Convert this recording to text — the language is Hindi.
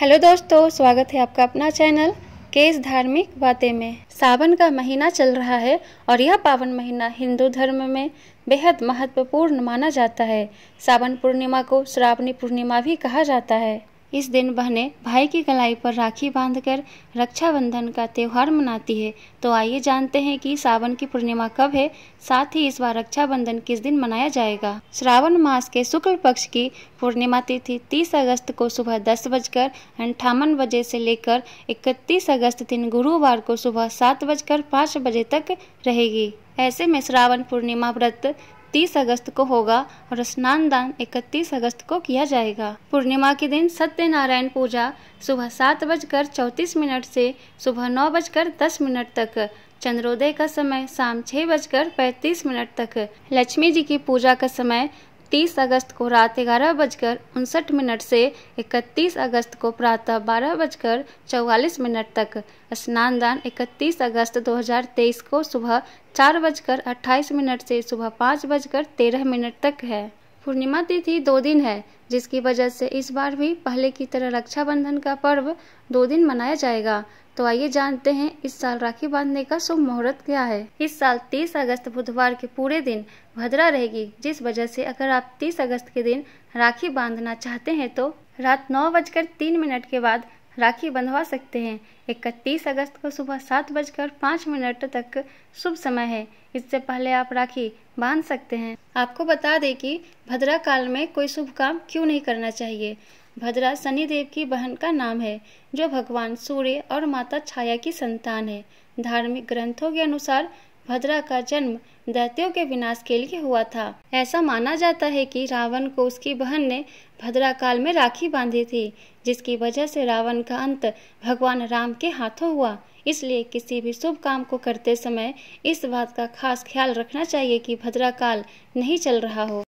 हेलो दोस्तों स्वागत है आपका अपना चैनल केस धार्मिक बातें में सावन का महीना चल रहा है और यह पावन महीना हिंदू धर्म में बेहद महत्वपूर्ण माना जाता है सावन पूर्णिमा को श्रावणी पूर्णिमा भी कहा जाता है इस दिन बहनें भाई की कलाई पर राखी बांधकर रक्षाबंधन का त्यौहार मनाती है तो आइए जानते हैं कि सावन की पूर्णिमा कब है साथ ही इस बार रक्षाबंधन किस दिन मनाया जाएगा श्रावण मास के शुक्ल पक्ष की पूर्णिमा तिथि 30 अगस्त को सुबह दस बजकर अंठावन बजे से लेकर 31 अगस्त दिन गुरुवार को सुबह सात बजकर पाँच बजे तक रहेगी ऐसे में श्रावण पूर्णिमा व्रत तीस अगस्त को होगा और स्नान दान इकतीस अगस्त को किया जाएगा पूर्णिमा के दिन सत्यनारायण पूजा सुबह सात बजकर चौंतीस मिनट से सुबह नौ बजकर दस मिनट तक चंद्रोदय का समय शाम छह बजकर पैंतीस मिनट तक लक्ष्मी जी की पूजा का समय तीस अगस्त को रात ग्यारह बजकर उनसठ मिनट से इकतीस अगस्त को प्रातः बारह बजकर चौवालीस मिनट तक स्नानदान 31 अगस्त 2023 को सुबह चार बजकर अट्ठाईस मिनट से सुबह पाँच बजकर तेरह मिनट तक है पूर्णिमा तिथि दो दिन है जिसकी वजह से इस बार भी पहले की तरह रक्षाबंधन का पर्व दो दिन मनाया जाएगा तो आइए जानते हैं इस साल राखी बांधने का शुभ मुहूर्त क्या है इस साल 30 अगस्त बुधवार के पूरे दिन भद्रा रहेगी जिस वजह से अगर आप 30 अगस्त के दिन राखी बांधना चाहते हैं तो रात नौ बजकर तीन मिनट के बाद राखी बंधवा सकते हैं इकतीस अगस्त को सुबह सात बजकर पाँच मिनट तक शुभ समय है इससे पहले आप राखी बांध सकते हैं आपको बता दें कि भद्रा काल में कोई शुभ काम क्यों नहीं करना चाहिए भद्रा शनिदेव की बहन का नाम है जो भगवान सूर्य और माता छाया की संतान है धार्मिक ग्रंथों के अनुसार भद्रा का जन्म दैत्यों के विनाश के लिए हुआ था ऐसा माना जाता है कि रावण को उसकी बहन ने भद्रा काल में राखी बांधी थी जिसकी वजह से रावण का अंत भगवान राम के हाथों हुआ इसलिए किसी भी शुभ काम को करते समय इस बात का खास ख्याल रखना चाहिए कि भद्रा काल नहीं चल रहा हो